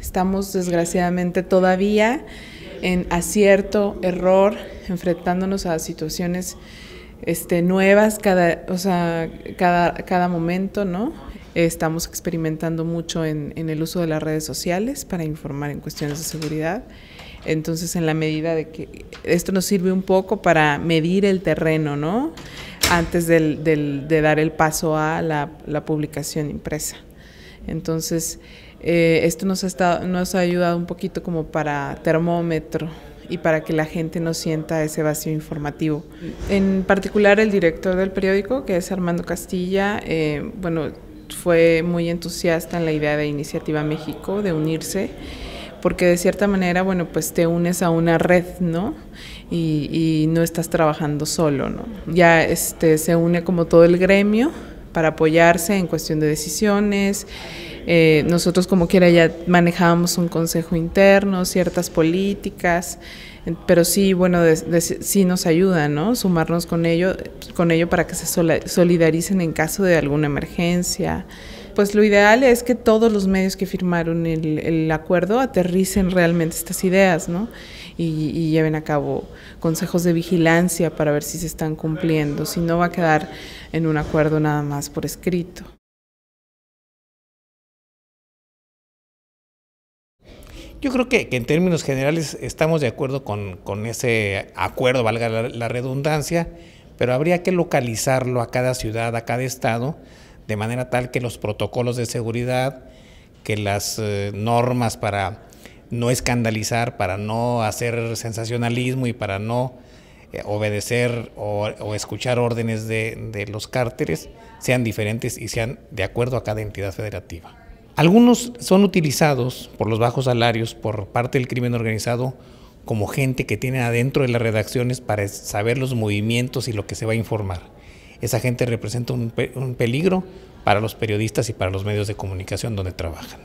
Estamos desgraciadamente todavía en acierto, error, enfrentándonos a situaciones este, nuevas cada, cada, cada momento, ¿no? Estamos experimentando mucho en, en, el uso de las redes sociales para informar en cuestiones de seguridad. Entonces, en la medida de que esto nos sirve un poco para medir el terreno, ¿no? Antes del, de dar el paso a la, la publicación impresa. Entonces, eh, esto nos ha, nos ha ayudado un poquito como para termómetro y para que la gente no sienta ese vacío informativo. En particular el director del periódico, que es Armando Castilla, eh, bueno, fue muy entusiasta en la idea de Iniciativa México, de unirse, porque de cierta manera, bueno, pues te unes a una red, ¿no? Y, y no estás trabajando solo, ¿no? Ya este, se une como todo el gremio para apoyarse en cuestión de decisiones. Eh, nosotros como quiera ya manejábamos un consejo interno, ciertas políticas, pero sí, bueno, sí nos ayuda, ¿no? Sumarnos con ello, con ello para que se solidaricen en caso de alguna emergencia pues lo ideal es que todos los medios que firmaron el, acuerdo aterricen realmente estas ideas, ¿no? Y, lleven a cabo consejos de vigilancia para ver si se están cumpliendo, si no va a quedar en un acuerdo nada más por escrito. Yo creo que, en términos generales estamos de acuerdo con, ese acuerdo, valga la redundancia, pero habría que localizarlo a cada ciudad, a cada estado, de manera tal que los protocolos de seguridad, que las eh, normas para no escandalizar, para no hacer sensacionalismo y para no eh, obedecer o, escuchar órdenes de, los cárteres, sean diferentes y sean de acuerdo a cada entidad federativa. Algunos son utilizados por los bajos salarios por parte del crimen organizado como gente que tiene adentro de las redacciones para saber los movimientos y lo que se va a informar esa gente representa un, peligro para los periodistas y para los medios de comunicación donde trabajan.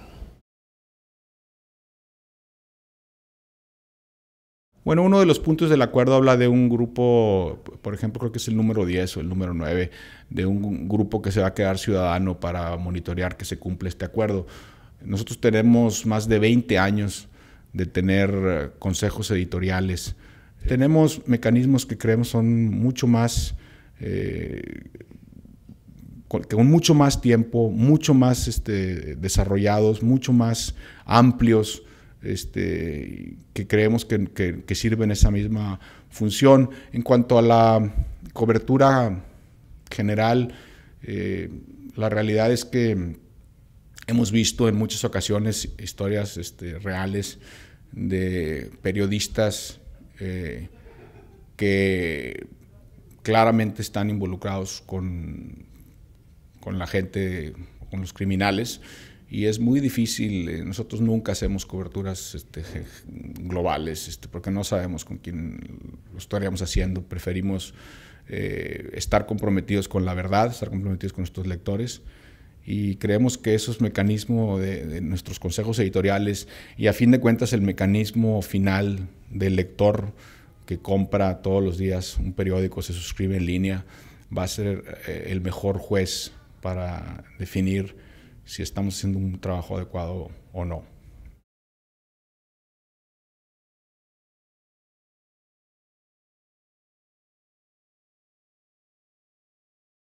Bueno, uno de los puntos del acuerdo habla de un grupo, por ejemplo, creo que es el número 10 o el número 9, de un grupo que se va a quedar ciudadano para monitorear que se cumple este acuerdo. Nosotros tenemos más de 20 años de tener eh, consejos editoriales. Tenemos mecanismos que creemos son mucho más eh, con, mucho más tiempo, mucho más este, desarrollados, mucho más amplios, este, que creemos que, sirven esa misma función. En cuanto a la cobertura general, eh, la realidad es que hemos visto en muchas ocasiones historias este, reales de periodistas eh, que claramente están involucrados con, con la gente, con los criminales, y es muy difícil. Eh, nosotros nunca hacemos coberturas este, globales este, porque no sabemos con quién lo estaríamos haciendo. Preferimos eh, estar comprometidos con la verdad, estar comprometidos con nuestros lectores. Y creemos que esos mecanismos de, de nuestros consejos editoriales y a fin de cuentas el mecanismo final del lector que compra todos los días un periódico, se suscribe en línea, va a ser eh, el mejor juez para definir si estamos haciendo un trabajo adecuado o no.